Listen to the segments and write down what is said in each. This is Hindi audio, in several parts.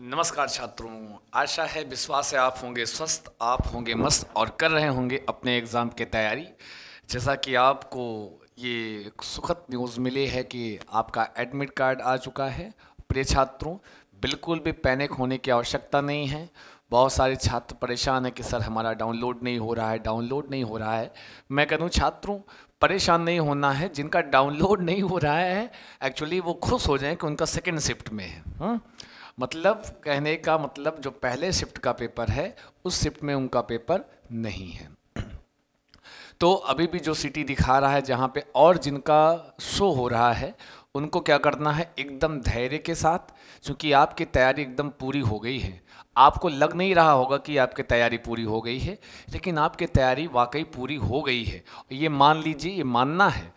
नमस्कार छात्रों आशा है विश्वास है आप होंगे स्वस्थ आप होंगे मस्त और कर रहे होंगे अपने एग्ज़ाम की तैयारी जैसा कि आपको ये सुखद न्यूज़ मिली है कि आपका एडमिट कार्ड आ चुका है प्रिय छात्रों बिल्कुल भी पैनिक होने की आवश्यकता नहीं है बहुत सारे छात्र परेशान हैं कि सर हमारा डाउनलोड नहीं हो रहा है डाउनलोड नहीं हो रहा है मैं कहूँ छात्रों परेशान नहीं होना है जिनका डाउनलोड नहीं हो रहा है एक्चुअली वो खुश हो जाएं कि उनका सेकेंड शिफ्ट में है हुँ? हम्म। मतलब कहने का मतलब जो पहले शिफ्ट का पेपर है उस शिफ्ट में उनका पेपर नहीं है तो अभी भी जो सिटी दिखा रहा है जहाँ पे और जिनका शो हो रहा है उनको क्या करना है एकदम धैर्य के साथ क्योंकि आपकी तैयारी एकदम पूरी हो गई है आपको लग नहीं रहा होगा कि आपकी तैयारी पूरी हो गई है लेकिन आपकी तैयारी वाकई पूरी हो गई है ये मान लीजिए ये मानना है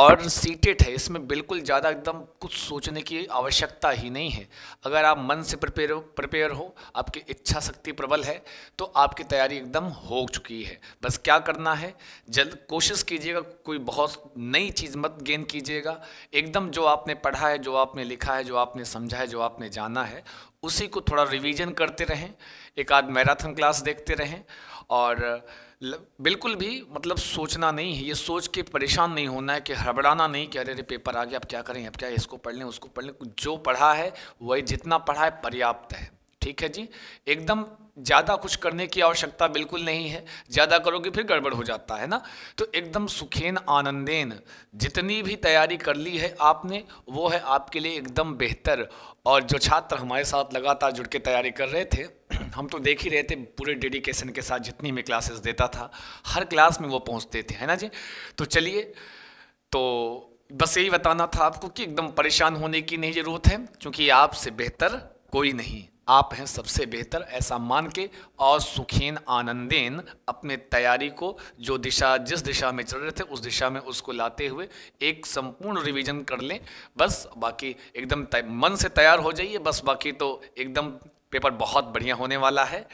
और सीटेड है इसमें बिल्कुल ज़्यादा एकदम कुछ सोचने की आवश्यकता ही नहीं है अगर आप मन से प्रिपेयर प्रिपेयर हो आपकी इच्छा शक्ति प्रबल है तो आपकी तैयारी एकदम हो चुकी है बस क्या करना है जल्द कोशिश कीजिएगा कोई बहुत नई चीज़ मत गेन कीजिएगा एकदम जो आपने पढ़ा है जो आपने लिखा है जो आपने समझा है जो आपने जाना है उसी को थोड़ा रिवीजन करते रहें एक आध मैराथन क्लास देखते रहें और बिल्कुल भी मतलब सोचना नहीं है ये सोच के परेशान नहीं होना है कि हड़बड़ाना नहीं कि अरे अरे पेपर आ गया अब क्या करें अब क्या इसको पढ़ लें उसको पढ़ लें जो पढ़ा है वही जितना पढ़ा है पर्याप्त है ठीक है जी एकदम ज़्यादा कुछ करने की आवश्यकता बिल्कुल नहीं है ज़्यादा करोगे फिर गड़बड़ हो जाता है ना तो एकदम सुखेन आनंदेन जितनी भी तैयारी कर ली है आपने वो है आपके लिए एकदम बेहतर और जो छात्र हमारे साथ लगातार जुड़ के तैयारी कर रहे थे हम तो देख ही रहे थे पूरे डेडिकेशन के साथ जितनी मैं क्लासेस देता था हर क्लास में वो पहुँचते थे है ना जी तो चलिए तो बस यही बताना था आपको कि एकदम परेशान होने की नहीं ज़रूरत है क्योंकि आपसे बेहतर कोई नहीं आप हैं सबसे बेहतर ऐसा मान के और सुखीन आनंदेन अपने तैयारी को जो दिशा जिस दिशा में चल रहे थे उस दिशा में उसको लाते हुए एक संपूर्ण रिवीजन कर लें बस बाकी एकदम मन से तैयार हो जाइए बस बाकी तो एकदम पेपर बहुत बढ़िया होने वाला है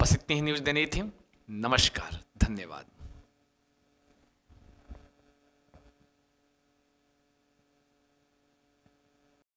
बस इतनी ही न्यूज़ देनी थी नमस्कार धन्यवाद